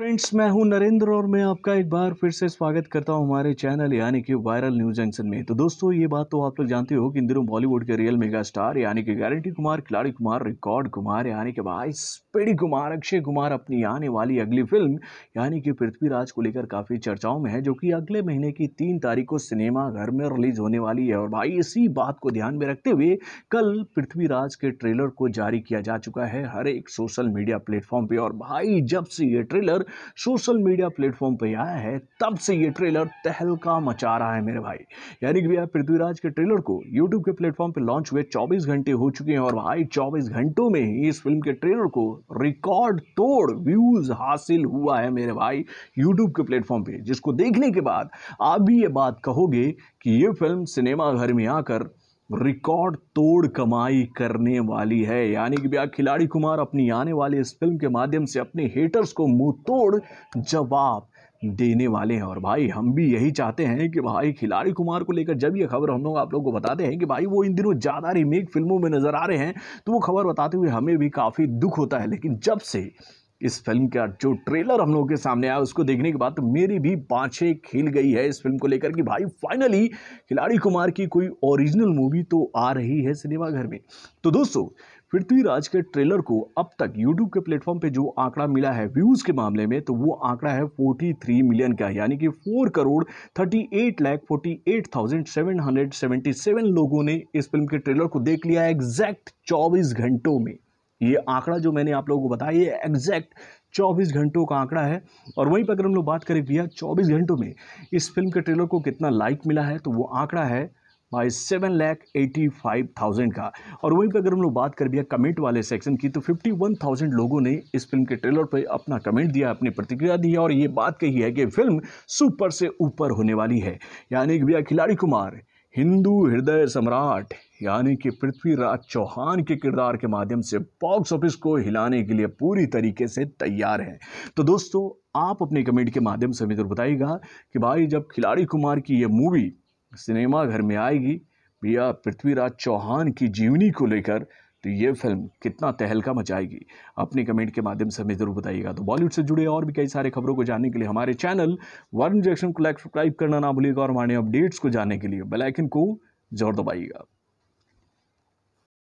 friends मैं हूं नरेंद्र और मैं आपका एक बार फिर से स्वागत करता हूं हमारे चैनल यानी कि वायरल न्यूज जंक्शन में तो दोस्तों ये बात तो आप लोग जानते हो कि इन दिनों बॉलीवुड के रियल मेगा स्टार यानी कि गारंटी कुमार खिलाड़ी कुमार रिकॉर्ड कुमार यानी कि भाई पेड़ी कुमार अक्षय कुमार अपनी आने वाली अगली फिल्म यानी कि पृथ्वीराज को लेकर काफ़ी चर्चाओं में है जो कि अगले महीने की तीन तारीख को सिनेमा घर में रिलीज होने वाली है और भाई इसी बात को ध्यान में रखते हुए कल पृथ्वीराज के ट्रेलर को जारी किया जा चुका है हर एक सोशल मीडिया प्लेटफॉर्म पर और भाई जब से ये ट्रेलर सोशल मीडिया प्लेटफॉर्म पे आया है तब से ये ट्रेलर तहलका मचा रहा है मेरे भाई यानी कि भैया पृथ्वीराज के ट्रेलर को यूट्यूब के प्लेटफॉर्म पे लॉन्च हुए 24 घंटे हो चुके हैं और भाई 24 घंटों में ही इस फिल्म के ट्रेलर को रिकॉर्ड तोड़ व्यूज हासिल हुआ है मेरे भाई यूट्यूब के प्लेटफॉर्म पर जिसको देखने के बाद आप भी ये बात कहोगे कि ये फिल्म सिनेमाघर में आकर रिकॉर्ड तोड़ कमाई करने वाली है यानी कि भैया खिलाड़ी कुमार अपनी आने वाली इस फिल्म के माध्यम से अपने हेटर्स को मुंह तोड़ जवाब देने वाले हैं और भाई हम भी यही चाहते हैं कि भाई खिलाड़ी कुमार को लेकर जब ये खबर हम लोग आप लोगों को बताते हैं कि भाई वो इन दिनों ज़्यादा रिमेक फिल्मों में नज़र आ रहे हैं तो वो खबर बताते हुए हमें भी काफ़ी दुख होता है लेकिन जब से इस फिल्म का जो ट्रेलर हम लोगों के सामने आया उसको देखने के बाद तो मेरी भी पाँचें खिल गई है इस फिल्म को लेकर कि भाई फाइनली खिलाड़ी कुमार की कोई ओरिजिनल मूवी तो आ रही है सिनेमाघर में तो दोस्तों पृथ्वीराज के ट्रेलर को अब तक यूट्यूब के प्लेटफॉर्म पे जो आंकड़ा मिला है व्यूज़ के मामले में तो वो आंकड़ा है 43 मिलियन का यानी कि 4 करोड़ 38 लाख 48,777 लोगों ने इस फिल्म के ट्रेलर को देख लिया एग्जैक्ट 24 घंटों में ये आंकड़ा जो मैंने आप लोगों को बताया ये एग्जैक्ट 24 घंटों का आंकड़ा है और वहीं पर अगर हम लोग बात करें भैया 24 घंटों में इस फिल्म के ट्रेलर को कितना लाइक मिला है तो वो आंकड़ा है बाई seven lakh eighty five thousand का और वहीं पर अगर हम लोग बात कर भैया कमेंट वाले सेक्शन की तो फिफ्टी वन थाउजेंड लोगों ने इस फिल्म के ट्रेलर पर अपना कमेंट दिया अपनी प्रतिक्रिया दी है और ये बात कही है कि फिल्म सुपर से ऊपर होने वाली है यानी कि भैया खिलाड़ी कुमार हिंदू हृदय सम्राट यानी कि पृथ्वीराज चौहान के किरदार के माध्यम से बॉक्स ऑफिस को हिलाने के लिए पूरी तरीके से तैयार हैं तो दोस्तों आप अपने कमेंट के माध्यम से हमें जरूर बताइएगा कि भाई जब खिलाड़ी कुमार की यह मूवी सिनेमाघर में आएगी भैया पृथ्वीराज चौहान की जीवनी को लेकर तो ये फिल्म कितना तहलका मचाएगी अपने कमेंट के माध्यम से हमें ज़रूर बताइएगा तो बॉलीवुड से जुड़े और भी कई सारे खबरों को जानने के लिए हमारे चैनल वर्ण जंक्शन को लाइक सब्सक्राइब करना ना भूलिएगा और हमारे अपडेट्स को जानने के लिए बेलाइकिन को जोर दबाइएगा